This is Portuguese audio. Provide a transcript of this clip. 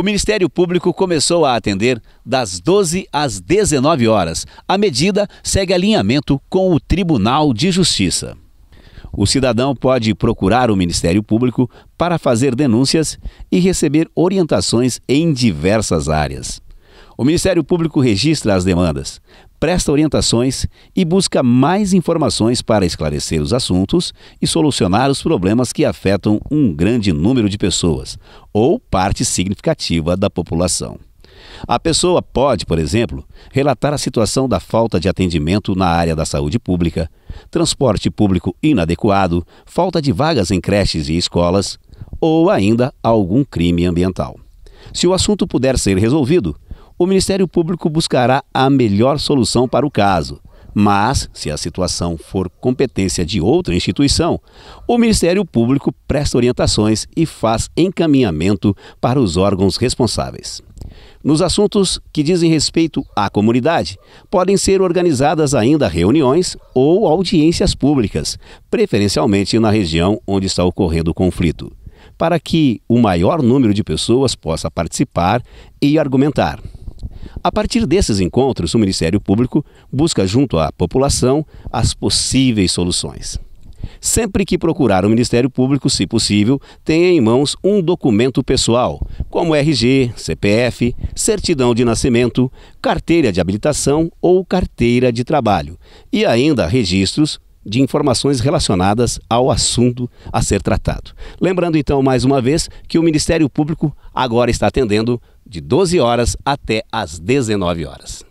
O Ministério Público começou a atender das 12 às 19 horas. A medida segue alinhamento com o Tribunal de Justiça. O cidadão pode procurar o Ministério Público para fazer denúncias e receber orientações em diversas áreas. O Ministério Público registra as demandas, presta orientações e busca mais informações para esclarecer os assuntos e solucionar os problemas que afetam um grande número de pessoas ou parte significativa da população. A pessoa pode, por exemplo, relatar a situação da falta de atendimento na área da saúde pública, transporte público inadequado, falta de vagas em creches e escolas, ou ainda algum crime ambiental. Se o assunto puder ser resolvido, o Ministério Público buscará a melhor solução para o caso. Mas, se a situação for competência de outra instituição, o Ministério Público presta orientações e faz encaminhamento para os órgãos responsáveis. Nos assuntos que dizem respeito à comunidade, podem ser organizadas ainda reuniões ou audiências públicas, preferencialmente na região onde está ocorrendo o conflito, para que o maior número de pessoas possa participar e argumentar. A partir desses encontros, o Ministério Público busca junto à população as possíveis soluções. Sempre que procurar o Ministério Público, se possível, tenha em mãos um documento pessoal, como RG, CPF, certidão de nascimento, carteira de habilitação ou carteira de trabalho, e ainda registros de informações relacionadas ao assunto a ser tratado. Lembrando então mais uma vez que o Ministério Público agora está atendendo de 12 horas até às 19 horas.